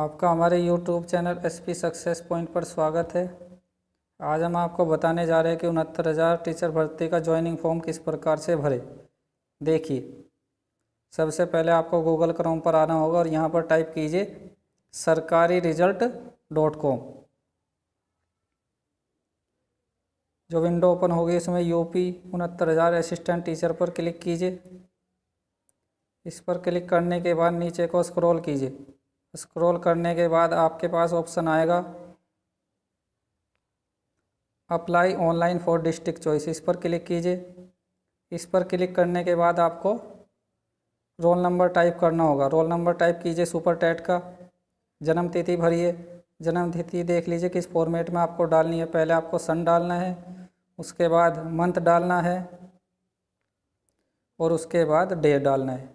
आपका हमारे YouTube channel S P success point पर स्वागत है आज हम आपको बताने जा रहे हैं कि उनहत्तर हज़ार टीचर भर्ती का ज्वाइनिंग फॉर्म किस प्रकार से भरे देखिए सबसे पहले आपको गूगल क्रोम पर आना होगा और यहाँ पर टाइप कीजिए सरकारी रिजल्ट डॉट कॉम जो विंडो ओपन होगी इसमें यूपी उनहत्तर हज़ार असिस्टेंट टीचर पर क्लिक कीजिए इस पर क्लिक करने के बाद नीचे को स्क्रॉल कीजिए स्क्रॉल करने के बाद आपके पास ऑप्शन आएगा apply online for district choice इस पर क्लिक कीजिए इस पर क्लिक करने के बाद आपको रोल नंबर टाइप करना होगा रोल नंबर टाइप कीजिए सुपर टेट का जन्म तिथि भरिए जन्म तिथि देख लीजिए किस फॉर्मेट में आपको डालनी है पहले आपको सन डालना है उसके बाद मंथ डालना है और उसके बाद डे डालना है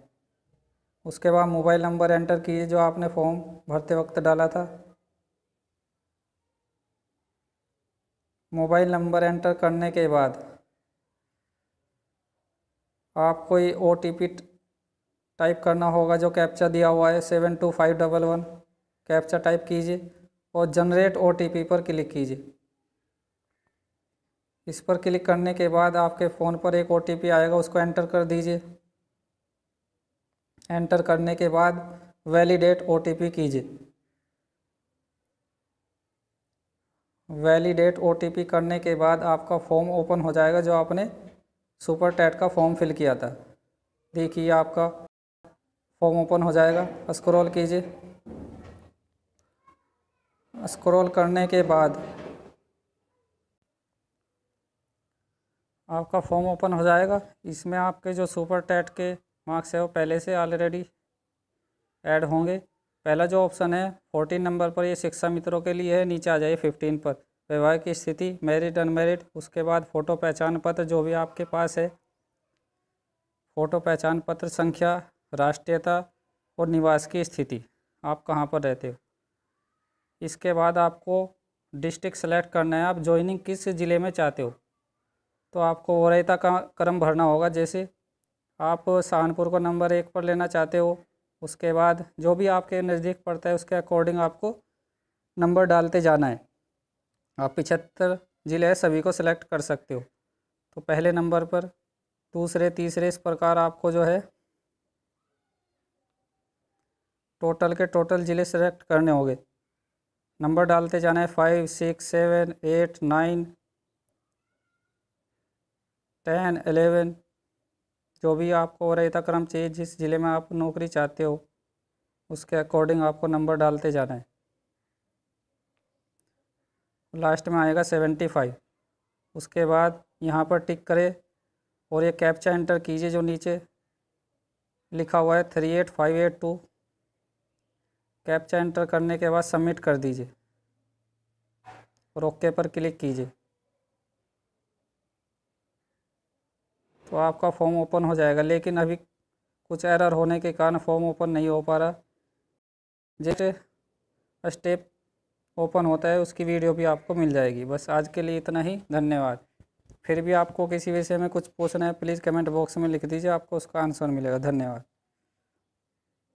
उसके बाद मोबाइल नंबर एंटर कीजिए जो आपने फॉर्म भरते वक्त डाला था मोबाइल नंबर एंटर करने के बाद आपको ये ओ टाइप करना होगा जो कैप्चा दिया हुआ है seven two five double one captcha type कीजिए और जनरेट ओ पर क्लिक कीजिए इस पर क्लिक करने के बाद आपके फ़ोन पर एक ओ आएगा उसको एंटर कर दीजिए एंटर करने के बाद वैलिडेट ओ कीजिए वैलिडेट ओ करने के बाद आपका फॉर्म ओपन हो जाएगा जो आपने सुपर टैट का फॉर्म फिल किया था देखिए आपका फॉर्म ओपन हो जाएगा स्क्रॉल कीजिए स्क्रॉल करने के बाद आपका फॉर्म ओपन हो जाएगा इसमें आपके जो सुपर टैट के मार्क्स है वो पहले से ऑलरेडी ऐड होंगे पहला जो ऑप्शन है फोर्टीन नंबर पर ये शिक्षा मित्रों के लिए है नीचे आ जाइए फिफ्टीन पर वैवाहिक स्थिति मेरिट अनमेरिड उसके बाद फ़ोटो पहचान पत्र जो भी आपके पास है फ़ोटो पहचान पत्र संख्या राष्ट्रीयता और निवास की स्थिति आप कहाँ पर रहते हो इसके बाद आपको डिस्ट्रिक्ट सेलेक्ट करना है आप ज्वाइनिंग किस ज़िले में चाहते हो तो आपको वरीयता का क्रम भरना होगा जैसे आप सहानपुर को नंबर एक पर लेना चाहते हो उसके बाद जो भी आपके नज़दीक पड़ता है उसके अकॉर्डिंग आपको नंबर डालते जाना है आप पिछहत्तर ज़िले हैं सभी को सिलेक्ट कर सकते हो तो पहले नंबर पर दूसरे तीसरे इस प्रकार आपको जो है टोटल के टोटल ज़िले सेलेक्ट करने होंगे नंबर डालते जाना है five six seven eight nine ten eleven जो भी आपको रहिताक्रम चाहिए जिस ज़िले में आप नौकरी चाहते हो उसके अकॉर्डिंग आपको नंबर डालते जाना है लास्ट में आएगा सेवेंटी फाइव उसके बाद यहाँ पर टिक करें और ये कैप्चा एंटर कीजिए जो नीचे लिखा हुआ है three eight five eight two captcha enter करने के बाद सबमिट कर दीजिए और ओके पर क्लिक कीजिए तो आपका फॉर्म ओपन हो जाएगा लेकिन अभी कुछ एरर होने के कारण फॉर्म ओपन नहीं हो पा रहा जस्ट स्टेप ओपन होता है उसकी वीडियो भी आपको मिल जाएगी बस आज के लिए इतना ही धन्यवाद फिर भी आपको किसी विषय में कुछ पूछना है प्लीज़ कमेंट बॉक्स में लिख दीजिए आपको उसका आंसर मिलेगा धन्यवाद